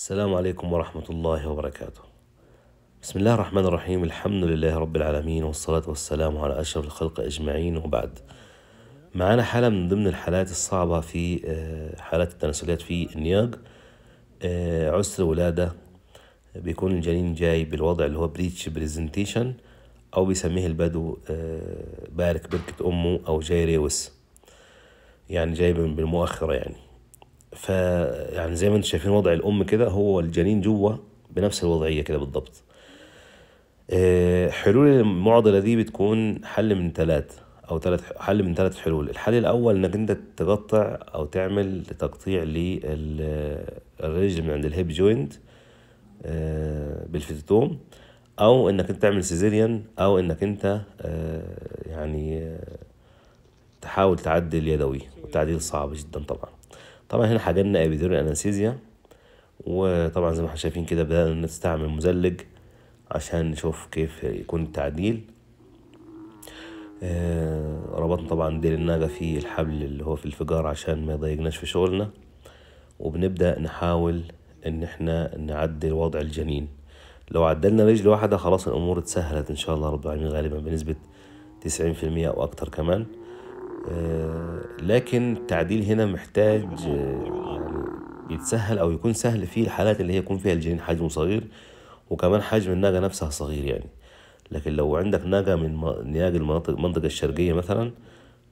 السلام عليكم ورحمة الله وبركاته بسم الله الرحمن الرحيم الحمد لله رب العالمين والصلاة والسلام على أشرف الخلق أجمعين وبعد معانا حالة من ضمن الحالات الصعبة في آه، حالات التناسليات في النياج آه، عسر ولادة بيكون الجنين جاي بالوضع اللي هو بريتش بريزنتيشن أو بيسميه البدو آه، بارك بركة أمه أو جاي ريوس يعني جاي بالمؤخرة يعني فيعني زي ما انتم شايفين وضع الام كده هو الجنين جوه بنفس الوضعيه كده بالضبط آه، حلول المعضله دي بتكون حل من ثلاث او ثلاث حل من ثلاث حلول الحل الاول انك انت تقطع او تعمل تقطيع للرجل من عند الهيب جوينت آه، بالفتتوم او انك انت تعمل سيزيريان او انك انت آه، يعني تحاول تعدل يدوي والتعديل صعب جدا طبعا طبعا هنا حجبنا ابيدور انستيزيا وطبعا زي ما احنا شايفين كده بدأنا نستعمل مزلج عشان نشوف كيف يكون التعديل آه، ربطنا طبعا ديل الناقة في الحبل اللي هو في الفجار عشان ما يضايقناش في شغلنا وبنبدأ نحاول ان احنا نعدل وضع الجنين لو عدلنا رجل واحدة خلاص الامور اتسهلت ان شاء الله رب العالمين غالبا بنسبة تسعين في المية او اكتر كمان آه، لكن التعديل هنا محتاج آه، يعني يتسهل او يكون سهل في الحالات اللي هي يكون فيها الجنين حجمه صغير وكمان حجم الناقه نفسها صغير يعني لكن لو عندك ناقه من نياج المناطق المنطقه الشرقيه مثلا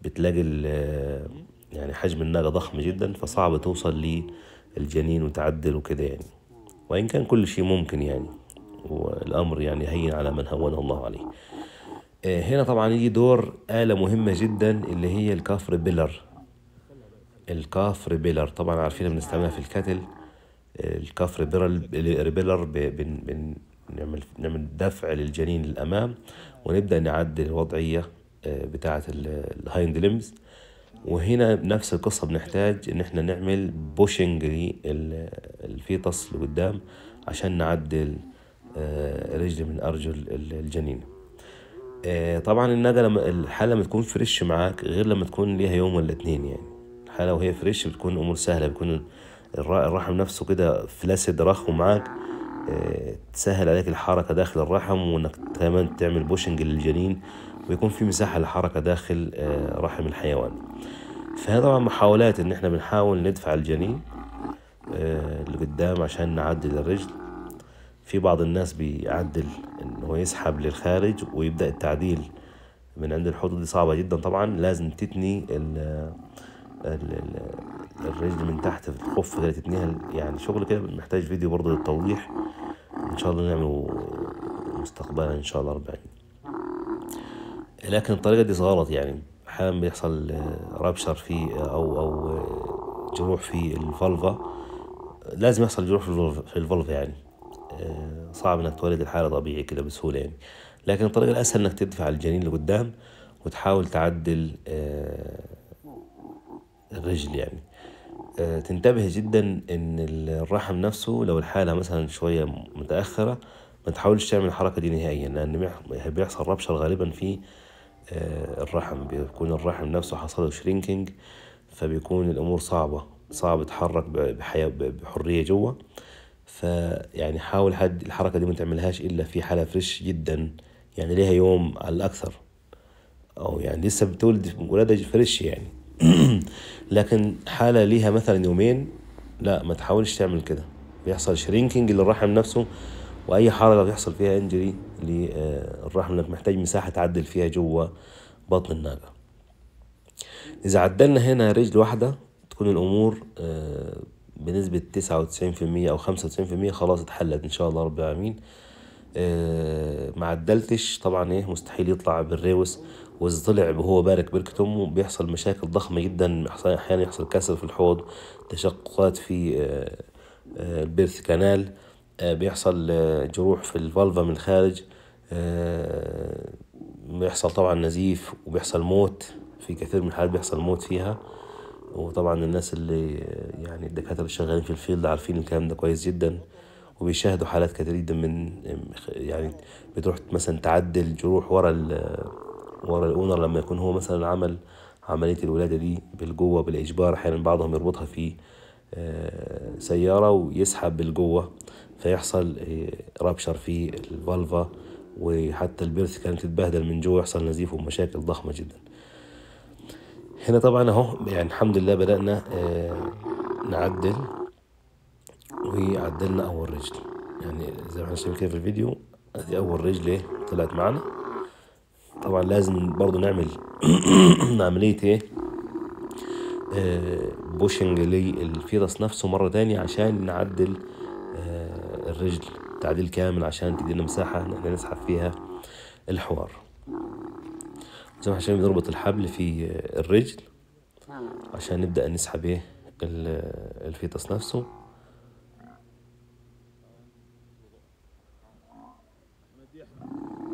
بتلاقي آه، يعني حجم الناقه ضخم جدا فصعب توصل للجنين وتعدل وكده يعني وان كان كل شيء ممكن يعني والامر يعني هين على من هونه الله عليه آه، هنا طبعا يجي دور آلة مهمة جدا اللي هي الكافر بيلر الكافر بيلر طبعا عارفينها بنستعملها في الكتل آه، الكافر بيلر بيلر بنعمل نعمل دفع للجنين للأمام ونبدأ نعدل الوضعية آه، بتاعة الهايند ليمز وهنا نفس القصة بنحتاج إن إحنا نعمل بوشنج للفيطس لقدام عشان نعدل رجل من أرجل الجنين آه، طبعا الندى لما الحاله لما تكون فريش معاك غير لما تكون ليها يوم ولا اتنين يعني الحاله وهي فريش بتكون الامور سهله بيكون الرحم نفسه كده فلاسد رخم معاك آه، تسهل عليك الحركه داخل الرحم وانك كمان تعمل بوشنج للجنين ويكون في مساحه للحركه داخل آه، رحم الحيوان فهذا طبعا محاولات ان احنا بنحاول ندفع الجنين قدام عشان نعدل الرجل في بعض الناس بيعدل هو يسحب للخارج ويبدأ التعديل من عند الحدود دي صعبة جدا طبعا لازم تتني ال الرجل من تحت في الخف ده تتنيها يعني شغل كده محتاج فيديو برضه للتوضيح ان شاء الله نعمله مستقبلا ان شاء الله رب لكن الطريقة دي غلط يعني احيانا بيحصل رابشر في او او جروح في الفالفا لازم يحصل جروح في الفالفا يعني آه، صعب انك تولد الحاله طبيعي كده بسهوله يعني لكن الطريقه الاسهل انك تدفع الجنين لقدام وتحاول تعدل آه، الرجل يعني آه، تنتبه جدا ان الرحم نفسه لو الحاله مثلا شويه متاخره ما تحاولش تعمل الحركه دي نهائيا لان بيحصل ربشر غالبا في الرحم بيكون الرحم نفسه حصل له شرينكينج فبيكون الامور صعبه صعب تحرك بحريه جوه فيعني حاول حد الحركة دي ما تعملهاش إلا في حالة فريش جدا يعني ليها يوم على الأكثر أو يعني لسه بتولد ولادة فريش يعني لكن حالة ليها مثلا يومين لا ما تحاولش تعمل كده بيحصل شرينكينج للرحم نفسه واي حركه بيحصل فيها انجري للرحم انك محتاج مساحه تعدل فيها جوا بطن الناقه اذا عدلنا هنا رجل واحده تكون الامور آه، بنسبة تسعة وتسعين في المية أو خمسة وتسعين في المية خلاص اتحلت إن شاء الله رب العالمين آه ما عدلتش طبعا إيه مستحيل يطلع بالريوس وإذا طلع وهو بارك بركة أمه بيحصل مشاكل ضخمة جدا أحيانا يحصل كسر في الحوض تشققات في آه، آه، البيرث كانال آه، بيحصل جروح في الفالفا من الخارج بيحصل طبعا نزيف وبيحصل موت في كثير من الحالات بيحصل موت فيها وطبعا الناس اللي يعني الدكاترة اللي شغالين في الفيلد عارفين الكلام ده كويس جدا وبيشاهدوا حالات كتير جدا من يعني بتروح مثلا تعدل جروح ورا ورا الاونر لما يكون هو مثلا عمل عملية الولادة دي بالجوة بالإجبار أحيانا بعضهم يربطها في آه، سيارة ويسحب بالجوة فيحصل رابشر آه، في الفالفا وحتى البيرث كانت تتبهدل من جوه يحصل نزيف ومشاكل ضخمة جدا هنا طبعا اهو يعني الحمد لله بدأنا آه، نعدل وعدلنا اول رجل يعني زي ما احنا شايفين كده في الفيديو ادي اول رجل إيه، طلعت معانا طبعا لازم برضو نعمل عملية ايه آه بوشنج للفيرس نفسه مرة تانية عشان نعدل آه الرجل تعديل كامل عشان تدينا مساحة ان احنا نسحب فيها الحوار زي ما احنا بنربط الحبل في الرجل آه. عشان نبدأ نسحب ايه الفيتس نفسه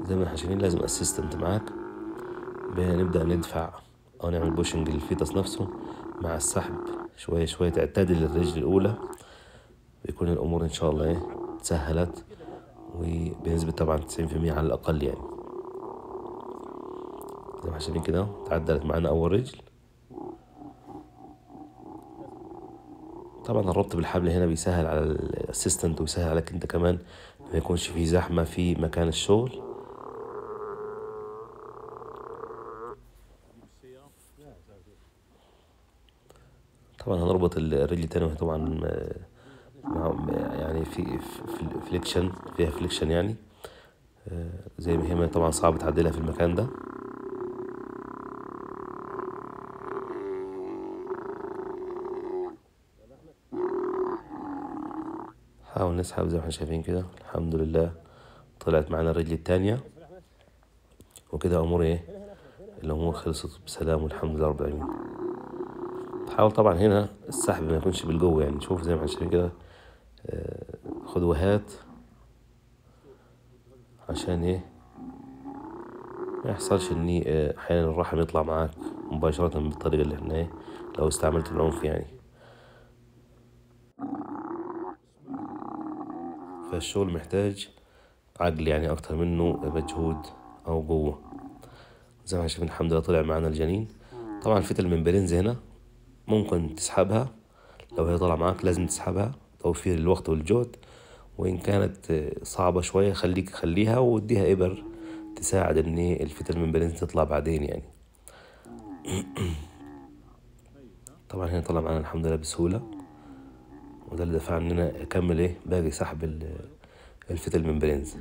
زي ما احنا شايفين لازم اسيستنت معاك بنبدأ ندفع او نعمل بوشنج للفيتس نفسه مع السحب شوية شوية تعتدل الرجل الأولى بيكون الأمور إن شاء الله إيه تسهلت وبنسبة طبعا تسعين في المية على الأقل يعني زي ما شايفين كده تعدلت معانا اول رجل طبعا الربط بالحبل هنا بيسهل على الاسيستنت ويسهل عليك انت كمان ما يكونش في زحمه في مكان الشغل طبعا هنربط الرجل تاني طبعا يعني في فليكشن فيها فليكشن يعني آه، زي ما هي طبعا صعب تعدلها في المكان ده حاول نسحب زي ما احنا شايفين كده الحمد لله طلعت معانا الرجل التانية وكده امور ايه الامور خلصت بسلام والحمد لله رب العالمين تحاول طبعا هنا السحب ما يكونش بالقوة يعني شوف زي ما احنا شايفين كده آه، خد وهات عشان ايه ما يحصلش ان إيه، احيانا الرحم يطلع معاك مباشرة بالطريقة اللي احنا ايه لو استعملت العنف يعني فالشغل محتاج عقل يعني أكتر منه مجهود أو قوة زي ما شايفين الحمد لله طلع معانا الجنين طبعا الفتل من هنا ممكن تسحبها لو هي طالعة معاك لازم تسحبها توفير الوقت والجهد وإن كانت صعبة شوية خليك خليها واديها إبر تساعد إن الفتل من تطلع بعدين يعني طبعا هنا طلع معانا الحمد لله بسهولة وده اللي دفعني ان انا اكمل ايه باجي سحب الفتل من برينز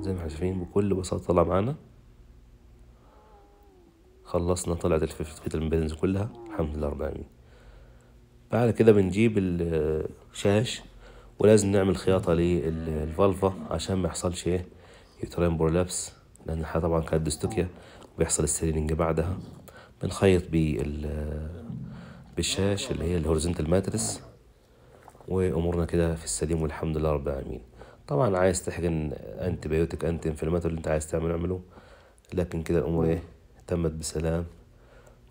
زي ما احنا شايفين بكل بساطة طلع معانا خلصنا طلعت الفتل من برينز كلها الحمد لله رب العالمين بعد كده بنجيب الشاش ولازم نعمل خياطة للفالفا عشان ما يحصلش ايه يوترين بورلابس لان الحالة طبعا كانت ديستوكيا وبيحصل السيلينج بعدها بنخيط بالشاش بالشاش اللي هي الهوريزونتال ماترس وامورنا كده في السليم والحمد لله رب العالمين طبعا عايز تحقن انتي انت انتي انفلاماتور اللي انت عايز تعمله اعمله لكن كده الامور ايه تمت بسلام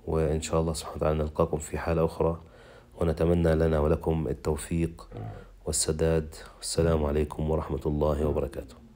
وان شاء الله سبحانه وتعالى نلقاكم في حاله اخرى ونتمنى لنا ولكم التوفيق والسداد والسلام عليكم ورحمه الله وبركاته